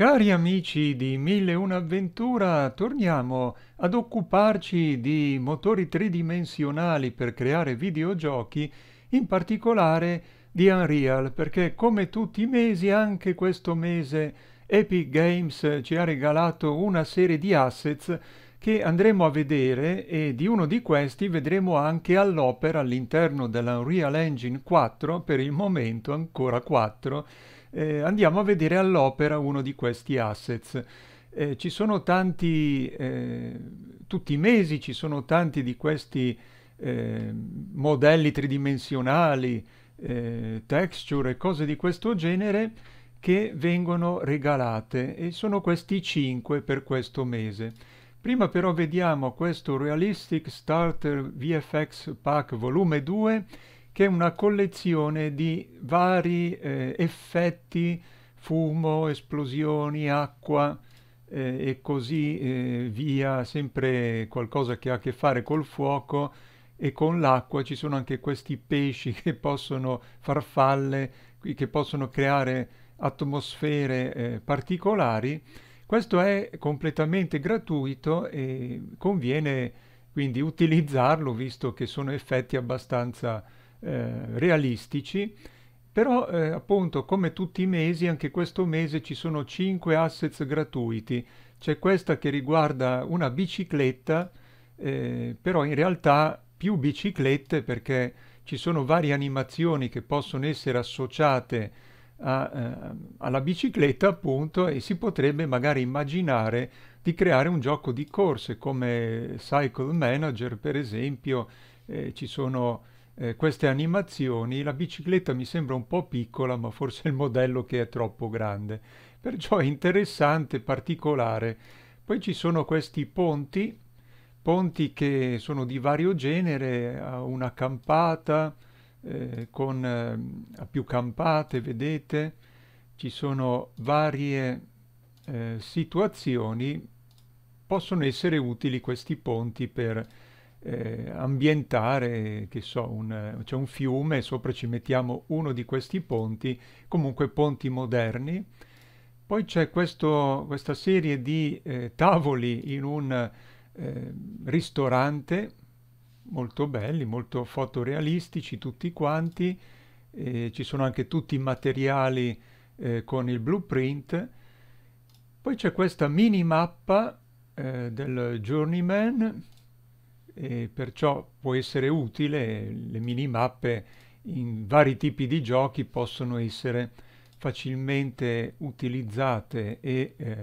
Cari amici di 1001 Avventura, torniamo ad occuparci di motori tridimensionali per creare videogiochi, in particolare di Unreal, perché come tutti i mesi, anche questo mese, Epic Games ci ha regalato una serie di assets che andremo a vedere e di uno di questi vedremo anche all'opera all'interno dell'Unreal Engine 4, per il momento ancora 4, eh, andiamo a vedere all'opera uno di questi assets. Eh, ci sono tanti, eh, tutti i mesi ci sono tanti di questi eh, modelli tridimensionali, eh, texture e cose di questo genere che vengono regalate e sono questi 5 per questo mese. Prima però vediamo questo Realistic Starter VFX Pack volume 2 che è una collezione di vari eh, effetti, fumo, esplosioni, acqua eh, e così eh, via, sempre qualcosa che ha a che fare col fuoco e con l'acqua. Ci sono anche questi pesci che possono farfalle, che possono creare atmosfere eh, particolari. Questo è completamente gratuito e conviene quindi utilizzarlo visto che sono effetti abbastanza eh, realistici, però eh, appunto come tutti i mesi, anche questo mese ci sono 5 assets gratuiti. C'è questa che riguarda una bicicletta, eh, però in realtà più biciclette perché ci sono varie animazioni che possono essere associate a, eh, alla bicicletta appunto e si potrebbe magari immaginare di creare un gioco di corse come Cycle Manager per esempio eh, ci sono eh, queste animazioni, la bicicletta mi sembra un po' piccola, ma forse il modello che è troppo grande. Perciò è interessante, particolare. Poi ci sono questi ponti, ponti che sono di vario genere, a una campata, eh, con eh, a più campate, vedete. Ci sono varie eh, situazioni. Possono essere utili questi ponti per eh, ambientare, che so, eh, c'è un fiume, sopra ci mettiamo uno di questi ponti, comunque ponti moderni. Poi c'è questa serie di eh, tavoli in un eh, ristorante, molto belli, molto fotorealistici tutti quanti, ci sono anche tutti i materiali eh, con il blueprint. Poi c'è questa mini mappa eh, del Journeyman, e perciò può essere utile, le minimappe in vari tipi di giochi possono essere facilmente utilizzate e eh,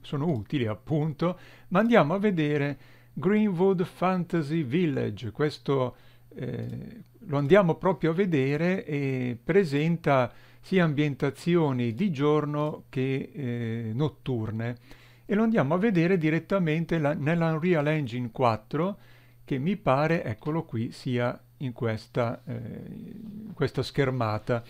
sono utili appunto, ma andiamo a vedere Greenwood Fantasy Village, questo eh, lo andiamo proprio a vedere e presenta sia ambientazioni di giorno che eh, notturne e lo andiamo a vedere direttamente la, nell'Unreal Engine 4 che mi pare, eccolo qui, sia in questa, eh, in questa schermata.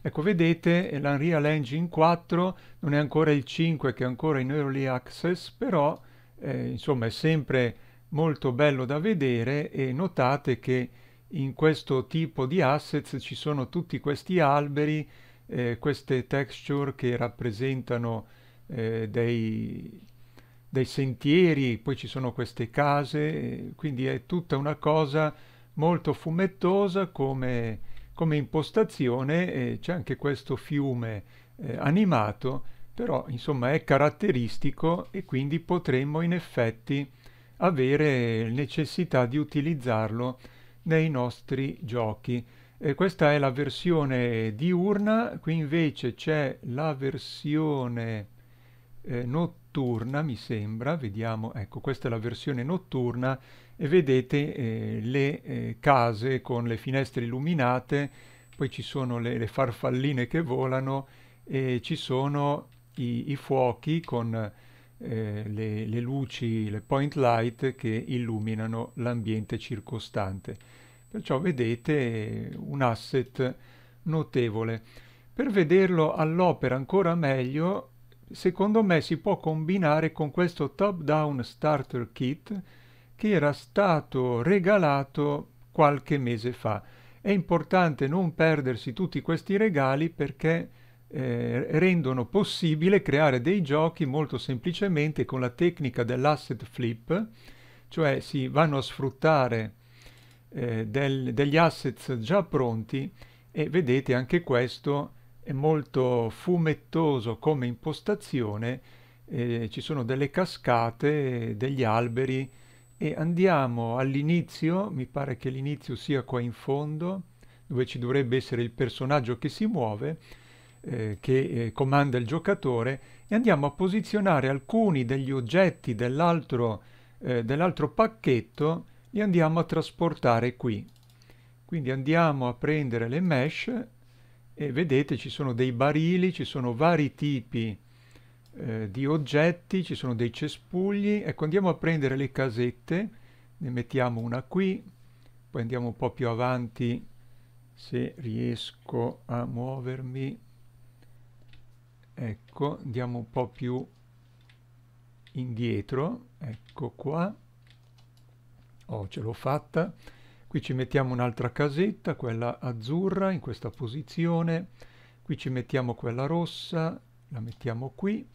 Ecco, vedete, l'Unreal Engine 4 non è ancora il 5 che è ancora in Early Access, però eh, insomma è sempre molto bello da vedere e notate che in questo tipo di assets ci sono tutti questi alberi, eh, queste texture che rappresentano eh, dei, dei, sentieri, poi ci sono queste case, eh, quindi è tutta una cosa molto fumettosa come, come impostazione, eh, c'è anche questo fiume eh, animato, però insomma è caratteristico e quindi potremmo in effetti avere necessità di utilizzarlo nei nostri giochi. Eh, questa è la versione diurna, qui invece c'è la versione eh, notturna, mi sembra, vediamo, ecco, questa è la versione notturna e vedete eh, le eh, case con le finestre illuminate, poi ci sono le, le farfalline che volano e ci sono i, i fuochi con eh, le, le luci, le point light che illuminano l'ambiente circostante. Perciò vedete eh, un asset notevole. Per vederlo all'opera ancora meglio secondo me si può combinare con questo Top Down Starter Kit che era stato regalato qualche mese fa. È importante non perdersi tutti questi regali perché eh, rendono possibile creare dei giochi molto semplicemente con la tecnica dell'asset flip, cioè si vanno a sfruttare eh, del, degli assets già pronti e vedete anche questo è molto fumettoso come impostazione, eh, ci sono delle cascate, degli alberi e andiamo all'inizio, mi pare che l'inizio sia qua in fondo, dove ci dovrebbe essere il personaggio che si muove, eh, che eh, comanda il giocatore, e andiamo a posizionare alcuni degli oggetti dell'altro eh, dell'altro pacchetto, e andiamo a trasportare qui. Quindi andiamo a prendere le mesh e vedete ci sono dei barili, ci sono vari tipi eh, di oggetti, ci sono dei cespugli. Ecco, andiamo a prendere le casette, ne mettiamo una qui, poi andiamo un po' più avanti se riesco a muovermi. Ecco, andiamo un po' più indietro, ecco qua. Oh, ce l'ho fatta qui ci mettiamo un'altra casetta, quella azzurra in questa posizione, qui ci mettiamo quella rossa, la mettiamo qui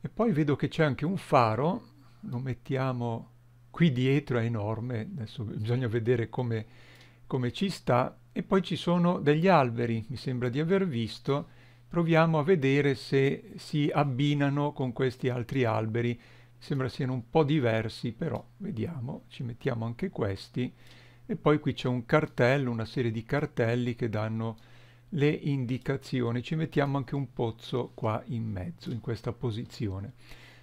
e poi vedo che c'è anche un faro, lo mettiamo qui dietro, è enorme, adesso bisogna vedere come, come ci sta e poi ci sono degli alberi, mi sembra di aver visto, proviamo a vedere se si abbinano con questi altri alberi, sembra siano un po' diversi però, vediamo, ci mettiamo anche questi e poi qui c'è un cartello, una serie di cartelli che danno le indicazioni. Ci mettiamo anche un pozzo qua in mezzo, in questa posizione.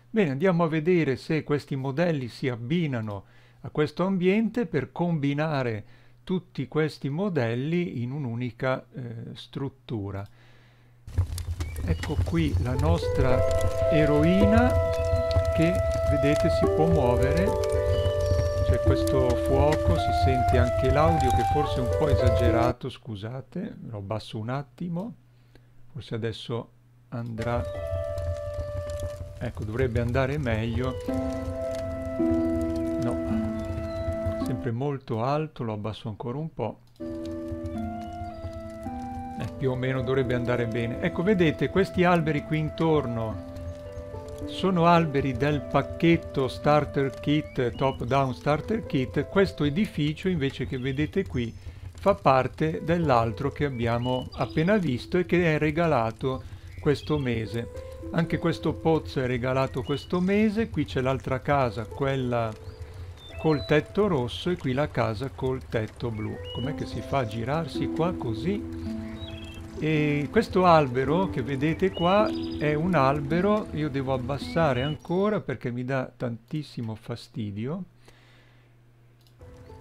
Bene, andiamo a vedere se questi modelli si abbinano a questo ambiente per combinare tutti questi modelli in un'unica eh, struttura. Ecco qui la nostra eroina che vedete si può muovere c'è questo fuoco, si sente anche l'audio che forse è un po' esagerato, scusate, lo abbasso un attimo, forse adesso andrà, ecco dovrebbe andare meglio, no, sempre molto alto, lo abbasso ancora un po', eh, più o meno dovrebbe andare bene. Ecco vedete questi alberi qui intorno, sono alberi del pacchetto Starter Kit, Top Down Starter Kit, questo edificio invece che vedete qui fa parte dell'altro che abbiamo appena visto e che è regalato questo mese. Anche questo pozzo è regalato questo mese, qui c'è l'altra casa, quella col tetto rosso e qui la casa col tetto blu. Com'è che si fa a girarsi qua così? E questo albero che vedete qua è un albero, io devo abbassare ancora perché mi dà tantissimo fastidio.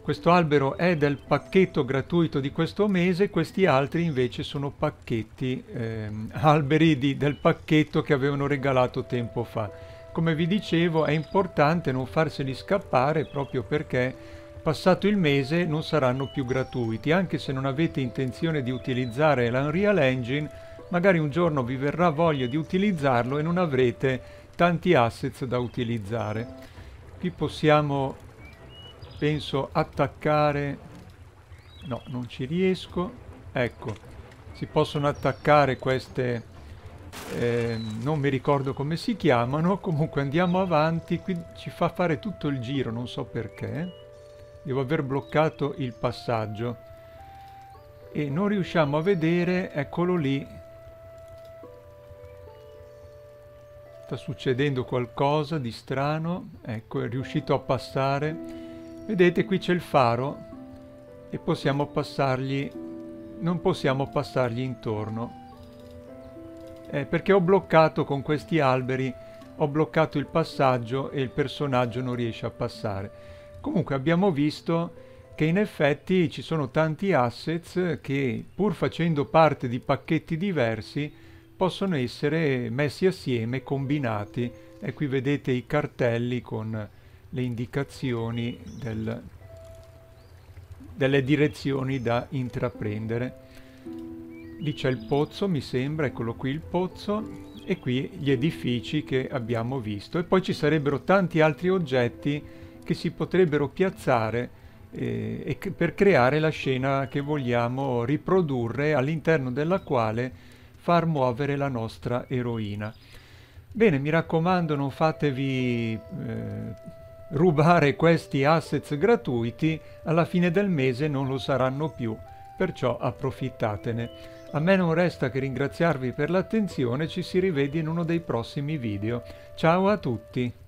Questo albero è del pacchetto gratuito di questo mese, questi altri invece sono pacchetti, ehm, alberi di, del pacchetto che avevano regalato tempo fa. Come vi dicevo è importante non farseli scappare proprio perché Passato il mese non saranno più gratuiti, anche se non avete intenzione di utilizzare l'Unreal Engine, magari un giorno vi verrà voglia di utilizzarlo e non avrete tanti assets da utilizzare. Qui possiamo, penso, attaccare... No, non ci riesco. Ecco, si possono attaccare queste... Eh, non mi ricordo come si chiamano, comunque andiamo avanti, qui ci fa fare tutto il giro, non so perché devo aver bloccato il passaggio e non riusciamo a vedere, eccolo lì, sta succedendo qualcosa di strano, ecco è riuscito a passare, vedete qui c'è il faro e possiamo passargli, non possiamo passargli intorno. Eh, perché ho bloccato con questi alberi, ho bloccato il passaggio e il personaggio non riesce a passare. Comunque abbiamo visto che in effetti ci sono tanti assets che pur facendo parte di pacchetti diversi possono essere messi assieme, combinati e qui vedete i cartelli con le indicazioni del, delle direzioni da intraprendere. Lì c'è il pozzo, mi sembra, eccolo qui il pozzo, e qui gli edifici che abbiamo visto. E poi ci sarebbero tanti altri oggetti che si potrebbero piazzare eh, per creare la scena che vogliamo riprodurre all'interno della quale far muovere la nostra eroina. Bene, mi raccomando, non fatevi eh, rubare questi assets gratuiti, alla fine del mese non lo saranno più, perciò approfittatene. A me non resta che ringraziarvi per l'attenzione, ci si rivede in uno dei prossimi video. Ciao a tutti!